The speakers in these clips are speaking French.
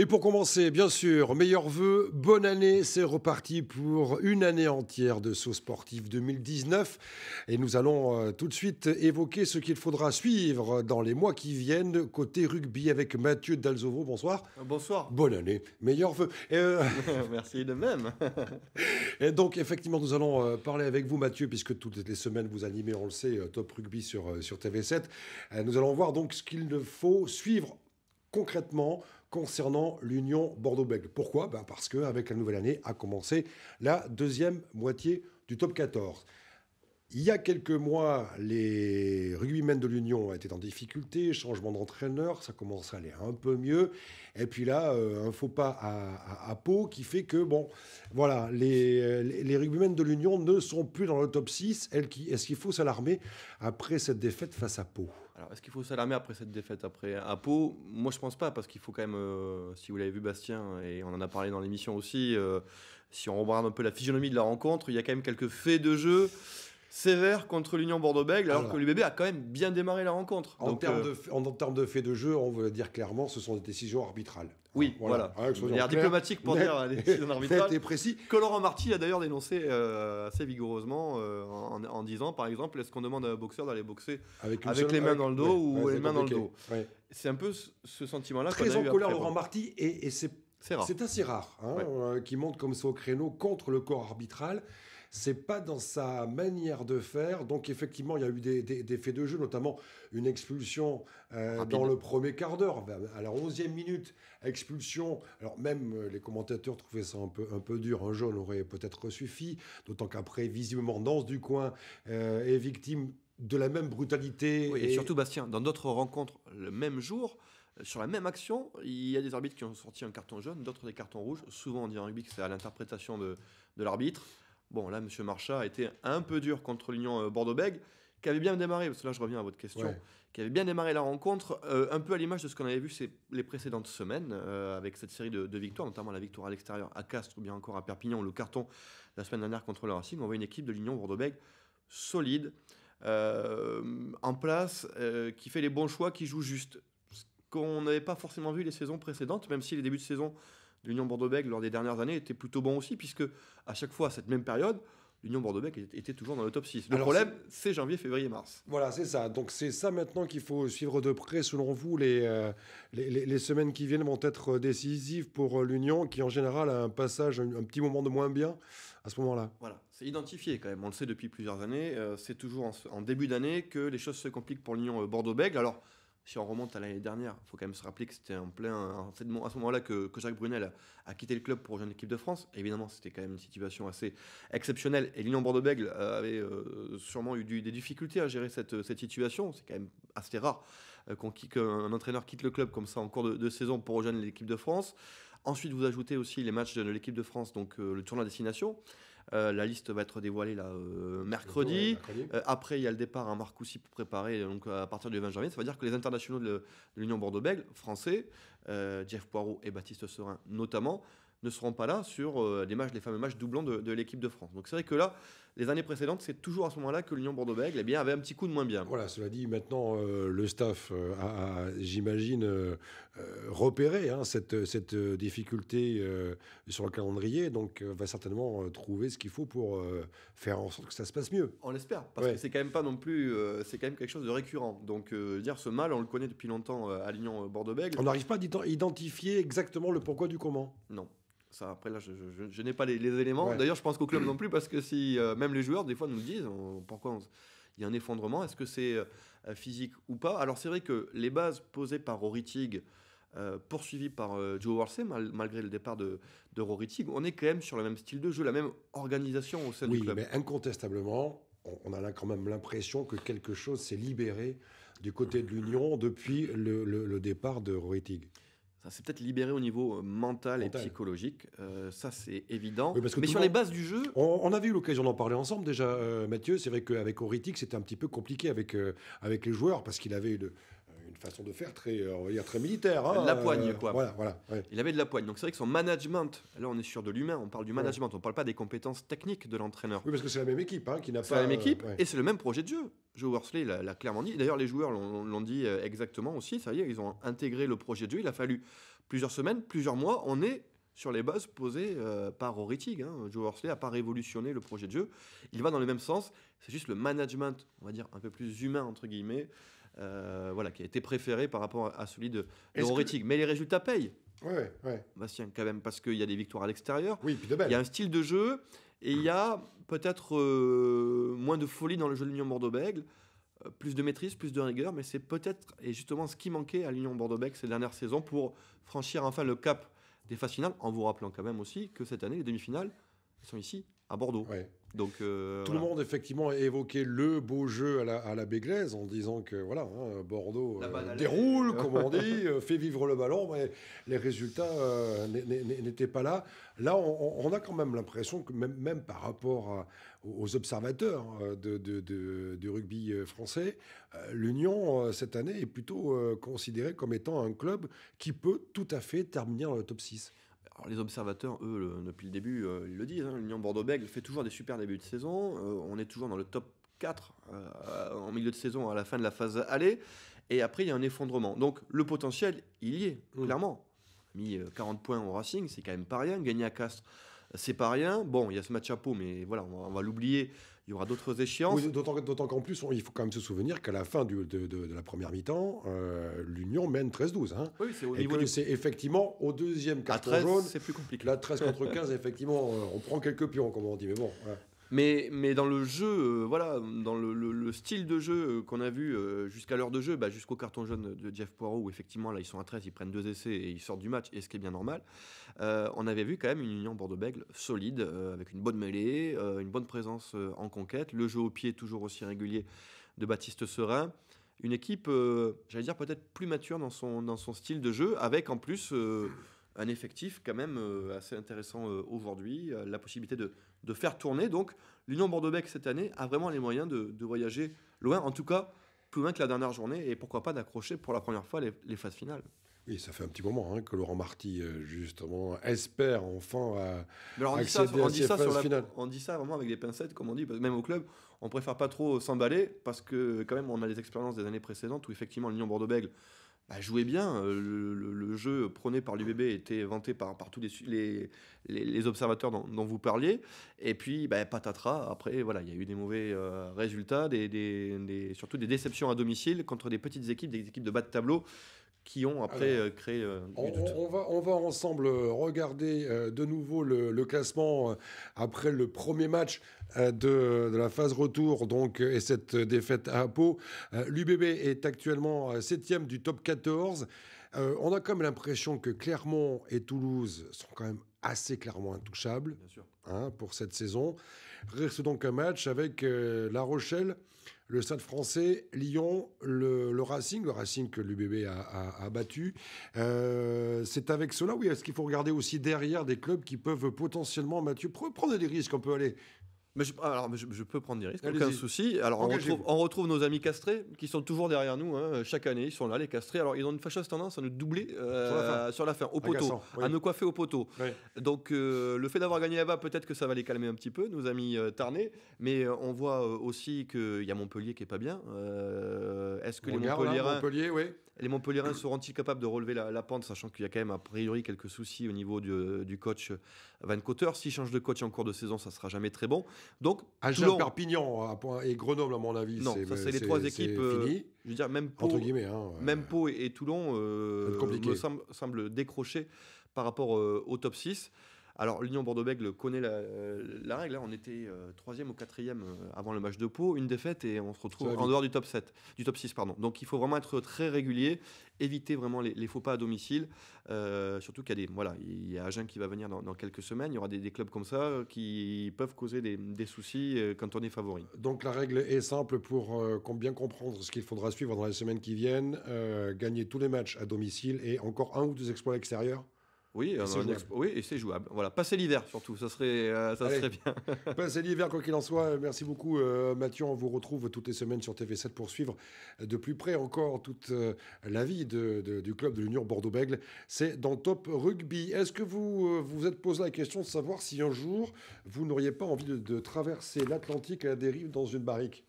Et pour commencer, bien sûr, meilleurs vœux, bonne année, c'est reparti pour une année entière de saut sportif 2019. Et nous allons euh, tout de suite évoquer ce qu'il faudra suivre dans les mois qui viennent côté rugby avec Mathieu Dalzovo. Bonsoir. Euh, bonsoir. Bonne année, meilleurs vœux. Euh, Merci de même. et donc, effectivement, nous allons parler avec vous, Mathieu, puisque toutes les semaines vous animez, on le sait, Top Rugby sur, sur TV7. Nous allons voir donc ce qu'il faut suivre concrètement concernant l'Union Bordeaux-Bègles. Pourquoi ben, Parce qu'avec la nouvelle année a commencé la deuxième moitié du top 14. Il y a quelques mois, les rugbymen de l'Union étaient en difficulté, changement d'entraîneur, ça commence à aller un peu mieux. Et puis là, euh, un faux pas à, Pau qui fait que, bon, voilà, les, rugbymen de l'Union ne sont plus dans le top 6. Est-ce qu'il faut s'alarmer après cette défaite face à Pau Alors, est-ce qu'il faut s'alarmer après cette défaite après à Pau Moi, je pense pas, parce qu'il faut quand même, euh, si vous l'avez vu, Bastien, et on en a parlé dans l'émission aussi, euh, si on regarde un peu la physionomie de la rencontre, il y a quand même quelques faits de jeu sévère contre l'Union Bordeaux-Bègles, alors que que l'UBB a quand même bien démarré la rencontre. En euh, termes, de, en, de fait de jeu, on veut dire clairement, ce sont des décisions arbitrales. Oui, hein, voilà. voilà. Hein, diplomatique pour dire des euh, décisions arbitrales. et précis. Que Laurent Marty a d'ailleurs dénoncé euh, assez vigoureusement en, disant, par exemple, est-ce qu'on demande à un boxeur d'aller boxer avec, les mains dans le dos ou les mains dans le dos C'est un peu ce sentiment-là. Très en colère Laurent Marty, et, et c'est assez rare, hein, qui monte comme ça au créneau contre le corps arbitral c'est pas dans sa manière de faire. Donc effectivement, il y a eu des, faits de jeu, notamment une expulsion euh, dans le premier quart d'heure, à la 11e minute, expulsion. Alors même euh, les commentateurs trouvaient ça un peu, dur, un jaune aurait peut-être suffi, d'autant qu'après, visiblement, Danse du coin euh, est victime de la même brutalité. et, surtout, Bastien, dans d'autres rencontres le même jour, sur la même action, il y a des arbitres qui ont sorti un carton jaune, d'autres des cartons rouges. Souvent, on dit en rugby que c'est à l'interprétation de l'arbitre. Bon, là, M. Marchat a été un peu dur contre l'Union euh, bordeaux bègue qui avait bien démarré, parce que là, je reviens à votre question, qui avait bien démarré la rencontre, euh, un peu à l'image de ce qu'on avait vu ces, les précédentes semaines, euh, avec cette série de, victoires, notamment la victoire à l'extérieur à Castres ou bien encore à Perpignan, le carton la semaine dernière contre le Racing. On voit une équipe de l'Union Bordeaux-Bègles solide, en place, qui fait les bons choix, qui joue juste. Ce qu'on n'avait pas forcément vu les saisons précédentes, même si les débuts de saison l'Union Bordeaux-Bègles lors des dernières années était plutôt bon aussi, puisque à chaque fois, à cette même période, l'Union Bordeaux-Bègles était toujours dans le top 6. Le problème, c'est janvier, février, mars. Voilà, c'est ça. Donc c'est ça maintenant qu'il faut suivre de près. Selon vous, les, euh, les, semaines qui viennent vont être décisives pour euh, l'Union, qui en général a un passage, un, petit moment de moins bien à ce moment-là. Voilà, c'est identifié quand même. On le sait depuis plusieurs années. Euh, c'est toujours en, en début d'année que les choses se compliquent pour l'Union Bordeaux-Bègles. Alors si on remonte à l'année dernière, il faut quand même se rappeler que c'était en plein. à ce moment-là que, Jacques Brunel a, quitté le club pour rejoindre l'équipe de France. Évidemment, c'était quand même une situation assez exceptionnelle. Et Lilian Bordeaux-Bègle euh, avait euh, sûrement eu des difficultés à gérer cette, situation. C'est quand même assez rare euh, qu'un entraîneur quitte le club comme ça en cours de, de saison pour rejoindre l'équipe de France. Ensuite, vous ajoutez aussi les matchs de l'équipe de France, donc le tournoi destination. Euh, la liste va être dévoilée là, euh, mercredi. Euh, après, il y a le départ à Marcoussis pour préparer donc, à partir du 20 janvier. Ça veut dire que les internationaux de, l'Union Bordeaux-Bègles, français, Jeff Poirot et Baptiste Serin notamment, ne seront pas là sur les, matchs, les fameux matchs doublants de l'équipe de France. Donc c'est vrai que là, les années précédentes, c'est toujours à ce moment-là que l'Union Bordeaux-Bègles eh bien, avait un petit coup de moins bien. Voilà, cela dit, maintenant, euh, le staff euh, a, j'imagine, euh, repéré hein, cette, difficulté sur le calendrier, donc va certainement trouver ce qu'il faut pour faire en sorte que ça se passe mieux. On l'espère, parce que c'est quand même pas non plus, c'est quand même quelque chose de récurrent. Donc, dire ce mal, on le connaît depuis longtemps à l'Union Bordeaux-Bègles. On n'arrive pas à identifier exactement le pourquoi du comment. Non. Ça, après, là, je, n'ai pas les, éléments. D'ailleurs, je pense qu'au club non plus, parce que si euh, même les joueurs, des fois, nous disent pourquoi il y a un effondrement, est-ce que c'est euh, physique ou pas Alors, c'est vrai que les bases posées par Rory euh, poursuivies par euh, Joe Walser, malgré le départ de, de rory on est quand même sur le même style de jeu, la même organisation au sein de du club. Oui, mais incontestablement, on, a là quand même l'impression que quelque chose s'est libéré du côté de l'Union depuis le, départ de Tigg. Ça s'est peut-être libéré au niveau euh, mental, et psychologique. Euh, ça, c'est évident. Mais sur les bases du jeu. On, avait eu l'occasion d'en parler ensemble déjà, euh, Mathieu. C'est vrai qu'avec Horitic, c'était un petit peu compliqué avec, avec les joueurs parce qu'il avait de façon de faire très, euh, on très militaire. Hein, la poigne, euh, quoi. Voilà, voilà. Il avait de la poigne. Donc c'est vrai que son management, là on est sûr de l'humain, on parle du management, on ne parle pas des compétences techniques de l'entraîneur. Oui, parce que c'est la même équipe hein, qui n'a pas. C'est la même équipe et c'est le même projet de jeu. Joe Worsley l'a clairement dit. D'ailleurs, les joueurs l'ont dit euh, exactement aussi. Ça y est, ils ont intégré le projet de jeu. Il a fallu plusieurs semaines, plusieurs mois. On est sur les bases posées par Horritig. Hein. Joe Worsley n'a pas révolutionné le projet de jeu. Il va dans le même sens. C'est juste le management, on va dire, un peu plus humain, entre guillemets, euh, voilà, qui a été préféré par rapport à celui de, Mais les résultats payent. Ouais, ouais. Bastien, quand même, parce qu'il y a des victoires à l'extérieur. Oui, puis de belles. Il y a un style de jeu et il y a peut-être euh, moins de folie dans le jeu de l'Union Bordeaux-Bègles. Euh, plus de maîtrise, plus de rigueur, mais c'est peut-être et justement ce qui manquait à l'Union Bordeaux-Bègles ces dernières saisons pour franchir enfin le cap des phases finales, en vous rappelant quand même aussi que cette année, les demi-finales sont ici, à Bordeaux. Ouais. Donc, euh, Tout le monde, effectivement, a évoqué le beau jeu à la, à Béglaise en disant que voilà, hein, Bordeaux euh, déroule, comme on dit, euh, fait vivre le ballon, mais les résultats n'étaient pas là. Là, on, a quand même l'impression que même, par rapport aux observateurs du rugby français, l'Union, cette année, est plutôt considérée comme étant un club qui peut tout à fait terminer dans le top 6 les observateurs, eux, depuis le début, euh, ils le disent, hein, l'Union Bordeaux-Bègles fait toujours des super débuts de saison, euh, on est toujours dans le top 4 euh, en milieu de saison à la fin de la phase aller, et après il y a un effondrement. Donc le potentiel, il y est, mm. clairement. Mis 40 points au Racing, c'est quand même pas rien, gagner à Castres, c'est pas rien. Bon, il y a ce match à peau, mais voilà, on va l'oublier. Il y aura d'autres échéances. Oui, D'autant qu'en plus, il faut quand même se souvenir qu'à la fin de, la première mi-temps, euh, l'Union mène 13-12. Hein. Oui, c'est au Et que c'est effectivement au deuxième carton à 13, C'est plus compliqué. La 13 contre 15, effectivement, on prend quelques pions, comme on dit. Mais bon. Ouais. Mais, dans le jeu, euh, voilà, dans le, style de jeu euh, qu'on a vu euh, jusqu'à l'heure de jeu, bah, jusqu'au carton jaune de Jeff Poirot, où effectivement, là, ils sont à 13, ils prennent deux essais et ils sortent du match, et ce qui est bien normal, on avait vu quand même une Union Bordeaux-Bègle solide, avec une bonne mêlée, une bonne présence en conquête, le jeu au pied toujours aussi régulier de Baptiste Serin. Une équipe, j'allais dire, peut-être plus mature dans son, dans son style de jeu, avec en plus un effectif quand même euh, assez intéressant euh, aujourd'hui, euh, la possibilité de, de, faire tourner. Donc l'Union Bordeaux-Bègles cette année a vraiment les moyens de, de, voyager loin, en tout cas plus loin que la dernière journée, et pourquoi pas d'accrocher pour la première fois les, phases finales. Oui, ça fait un petit moment hein, que Laurent Marty, justement, espère enfin on accéder dit ça, dit ça On dit ça vraiment avec des pincettes, comme on dit, parce que même au club, on préfère pas trop s'emballer, parce que quand même, on a les expériences des années précédentes où effectivement l'Union Bordeaux-Bègles bah, jouait bien. Euh, le, jeu prôné par l'UBB était vanté par, tous les, les, observateurs dont, vous parliez. Et puis, bah, patatras, après, voilà, il y a eu des mauvais euh, résultats, surtout des déceptions à domicile contre des petites équipes, des équipes de bas de tableau qui ont après euh, créé euh, on, on, va, on va ensemble euh, regarder de nouveau le, classement après le premier match de, la phase retour donc, et cette défaite à Pau. L'UBB est actuellement septième du top 14. on a quand même l'impression que Clermont et Toulouse sont quand même assez clairement intouchables hein, pour cette saison. Reste donc un match avec La Rochelle le Stade français, Lyon, le, Racing, le Racing que l'UBB a, a, battu. Euh, c'est avec cela, oui, est-ce qu'il faut regarder aussi derrière des clubs qui peuvent potentiellement, Mathieu, prendre des risques On peut aller mais je, alors, je, peux prendre des risques, aucun souci. Alors, on retrouve, nos amis castrés qui sont toujours derrière nous. Hein. Chaque année, ils sont là, les castrés. Alors, ils ont une fâcheuse tendance à nous doubler euh, sur la fin, au poteau, à nous coiffer au poteau. Donc, euh, le fait d'avoir gagné là-bas, peut-être que ça va les calmer un petit peu, nos amis euh, tarnais Mais on voit aussi qu'il y a Montpellier qui est pas bien. Est-ce que hein, Montpellier, oui. Les Montpellierains seront-ils capables de relever la, la pente, sachant qu'il y a quand même a priori quelques soucis au niveau du, euh, coach euh, Van Cotter S'il change de coach en cours de saison, ça sera jamais très bon. Donc, à Toulon... Perpignan hein, à et Grenoble, à mon avis. Non, c'est les trois équipes. Je même Pau, même et, Toulon euh, semblent semble décrocher par rapport au top 6. Alors, l'Union Bordeaux-Bègles connaît la, règle. Hein. On était euh, troisième ou quatrième euh, avant le match de Pau, une défaite et on se retrouve en dehors du top 7, du top 6, pardon. Donc, il faut vraiment être très régulier, éviter vraiment les, faux pas à domicile. Euh, surtout qu'il y a des, voilà, il y a Agen qui va venir dans, quelques semaines. Il y aura des, clubs comme ça qui peuvent causer des, soucis quand on est favori. Donc, la règle est simple pour bien comprendre ce qu'il faudra suivre dans les semaines qui viennent. gagner tous les matchs à domicile et encore un ou deux exploits extérieurs euh, oui, et c'est oui, jouable. Voilà, passez l'hiver surtout, ça serait, euh, bien. passez l'hiver quoi qu'il en soit. Euh, merci beaucoup Mathieu, on vous retrouve toutes les semaines sur TV7 pour suivre de plus près encore toute la vie du club de l'Union bordeaux bègle C'est dans Top Rugby. Est-ce que vous vous êtes posé la question de savoir si un jour vous n'auriez pas envie de traverser l'Atlantique à la dérive dans une barrique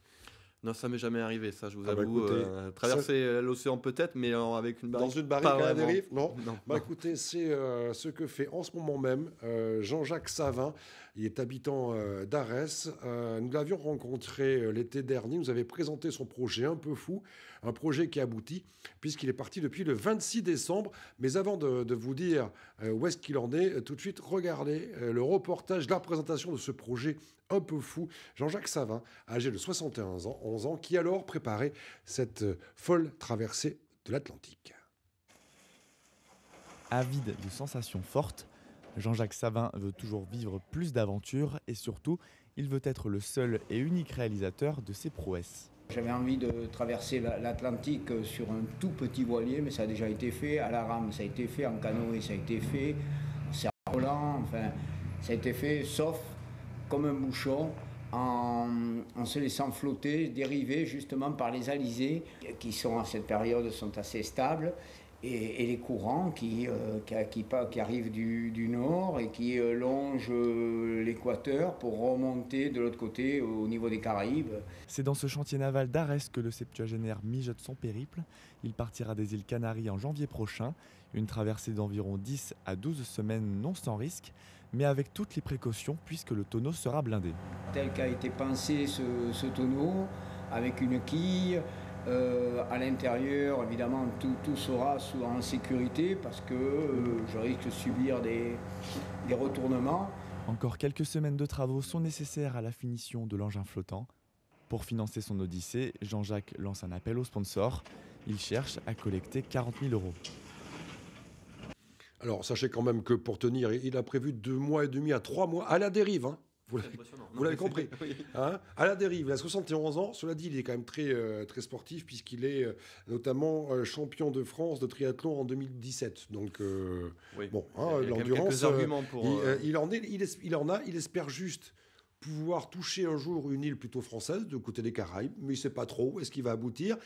non, ça m'est jamais arrivé, ça, je vous ah bah avoue. Euh, traverser euh, l'océan peut-être, mais euh, avec une barrique. Dans une barrique à la hein, dérive Non. Bah, écoutez, c'est ce que fait en ce moment même Jean-Jacques Savin, il est habitant euh, d'Arès. Euh, nous l'avions rencontré euh, l'été dernier. Il nous avait présenté son projet un peu fou, un projet qui aboutit, puisqu'il est parti depuis le 26 décembre. Mais avant de, vous dire où est-ce qu'il en est, tout de suite, regardez le reportage, la présentation de ce projet un peu fou. Jean-Jacques Savin, âgé de 71 ans, 11 ans, qui alors préparait cette folle traversée de l'Atlantique. Avide de sensations fortes, Jean-Jacques Savin veut toujours vivre plus d'aventures et surtout, il veut être le seul et unique réalisateur de ses prouesses. J'avais envie de traverser l'Atlantique euh, sur un tout petit voilier, mais ça a déjà été fait. À la rame, ça a été fait. En canoë, ça a été fait. En volant, enfin, ça a été fait, sauf comme un bouchon, en, se laissant flotter, dériver justement par les alizés, qui sont à cette période sont assez stables et, les courants qui, euh, qui, arrivent du, nord et qui euh, longent euh, l'équateur pour remonter de l'autre côté au niveau des Caraïbes. C'est dans ce chantier naval d'Arès que le septuagénaire mijote son périple. Il partira des îles Canaries en janvier prochain, une traversée d'environ 10 à 12 semaines non sans risque, mais avec toutes les précautions puisque le tonneau sera blindé. Tel qu'a été pensé ce tonneau, avec une quille, euh, à l'intérieur, évidemment, tout, tout, sera en sécurité parce que euh, je risque de subir des, retournements. Encore quelques semaines de travaux sont nécessaires à la finition de l'engin flottant. Pour financer son Odyssée, Jean-Jacques lance un appel aux sponsors. Il cherche à collecter 40 000 euros. Alors sachez quand même que pour tenir, il a prévu deux mois et demi à trois mois à la dérive. Hein. Vous l'avez compris. à la hein dérive, il a 71 ans. Cela dit, il est quand même très, euh, très sportif puisqu'il est euh, notamment euh, champion de France de triathlon en 2017. Donc, bon, hein, l'endurance. Il, en il, en a, il espère juste pouvoir toucher un jour une île plutôt française de côté des Caraïbes, mais il ne sait pas trop où est-ce qu'il va aboutir.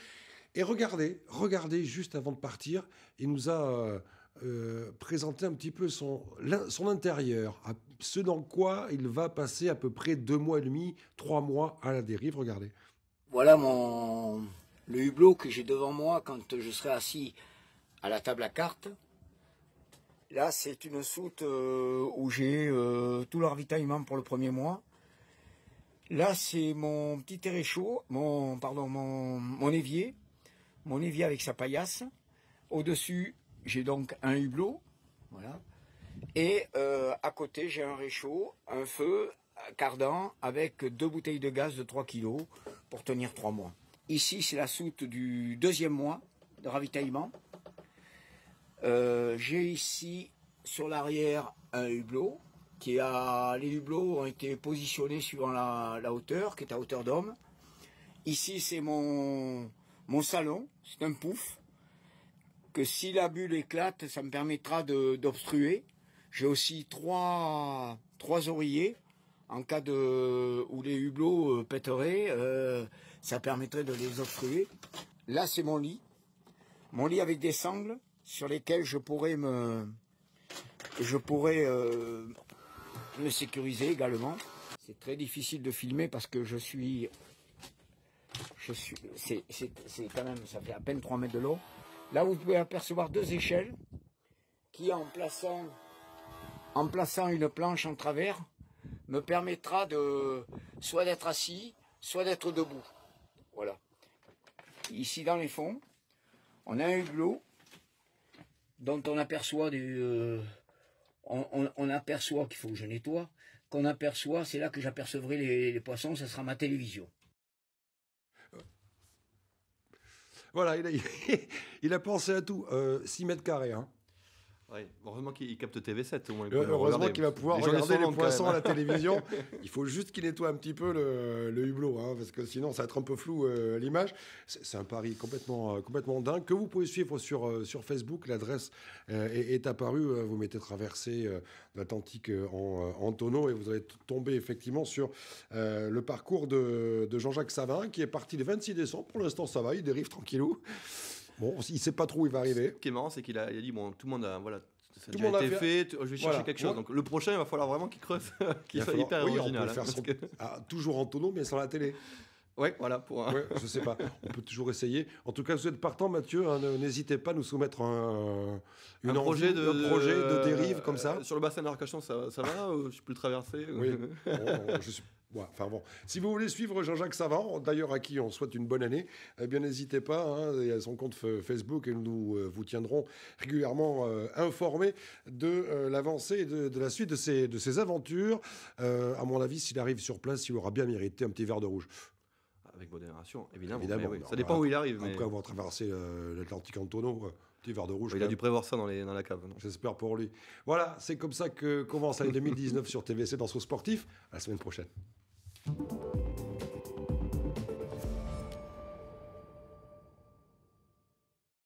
Et regardez, regardez, juste avant de partir, il nous a euh, présenter un petit peu son, son intérieur, ce dans quoi il va passer à peu près deux mois et demi, trois mois à la dérive. Regardez. Voilà mon le hublot que j'ai devant moi quand je serai assis à la table à cartes. Là, c'est une soute euh, où j'ai euh, tout le ravitaillement pour le premier mois. Là, c'est mon petit terré mon, pardon, mon, mon évier, mon évier avec sa paillasse. Au-dessus, j'ai donc un hublot, voilà, et euh, à côté j'ai un réchaud, un feu, cardan, avec deux bouteilles de gaz de 3 kg pour tenir 3 mois. Ici c'est la soute du deuxième mois de ravitaillement. Euh, j'ai ici sur l'arrière un hublot qui a les hublots ont été positionnés suivant la, la hauteur qui est à hauteur d'homme. Ici c'est mon mon salon, c'est un pouf que si la bulle éclate, ça me permettra d'obstruer. J'ai aussi trois, trois oreillers en cas de où les hublots euh, pèteraient, euh, ça permettrait de les obstruer. Là, c'est mon lit, mon lit avec des sangles sur lesquelles je pourrais me, je pourrais euh, me sécuriser également. C'est très difficile de filmer parce que je suis, je suis, c'est quand même, ça fait à peine 3 mètres de long. Là, vous pouvez apercevoir deux échelles qui, en plaçant, en plaçant une planche en travers, me permettra de soit d'être assis, soit d'être debout. Voilà. Ici, dans les fonds, on a un hublot dont on aperçoit du... Euh, on, aperçoit qu'il faut que je nettoie, qu'on aperçoit, c'est là que j'apercevrai les, les poissons, ça sera ma télévision. Voilà, il a, il a pensé à tout. 6 euh, mètres carrés, hein. Heureusement qu'il capte TV7 au moins. heureusement qu'il va pouvoir regarder les poissons à la télévision. Il faut juste qu'il nettoie un petit peu le, hublot, hein, parce que sinon ça va être un peu flou euh, l'image. C'est un pari complètement, euh, complètement dingue que vous pouvez suivre sur, euh, sur Facebook. L'adresse est, apparue. vous mettez traverser l'Atlantique en, tonneau et vous allez tomber effectivement sur le parcours de, de Jean-Jacques Savin qui est parti le 26 décembre. Pour l'instant ça va, il dérive tranquillou. Bon, il sait pas trop où il va arriver. Ce qui est marrant, c'est qu'il a, dit bon, tout le monde a voilà, ça a été fait. je vais chercher quelque chose. Donc le prochain, il va falloir vraiment qu'il creuse, qu'il soit falloir... hyper oui, On peut faire son... Ah, toujours en tonneau, mais sans la télé. Ouais, voilà. Pour ne je sais pas. On peut toujours essayer. En tout cas, vous êtes partant, Mathieu. Hein, n'hésitez pas à nous soumettre un, projet, de, de, dérive comme ça. Euh, sur le bassin d'Arcachon, ça, va Je peux le traverser Oui. Oh, oh, je suis enfin bon, si vous voulez suivre Jean-Jacques Savant, d'ailleurs à qui on souhaite une bonne année, eh bien n'hésitez pas, hein, il y a son compte Facebook et nous euh, vous tiendrons régulièrement euh, informés de euh, l'avancée et de, la suite de ses, de ses aventures. à mon avis, s'il arrive sur place, il aura bien mérité un petit verre de rouge. Avec modération, évidemment. évidemment Ça dépend où il arrive. Après avoir traversé l'Atlantique en tonneau rouge. Il a dû prévoir ça dans, les, dans la cave. J'espère pour lui. Voilà, c'est comme ça que commence l'année 2019 sur TVC dans son Sportif. la semaine prochaine.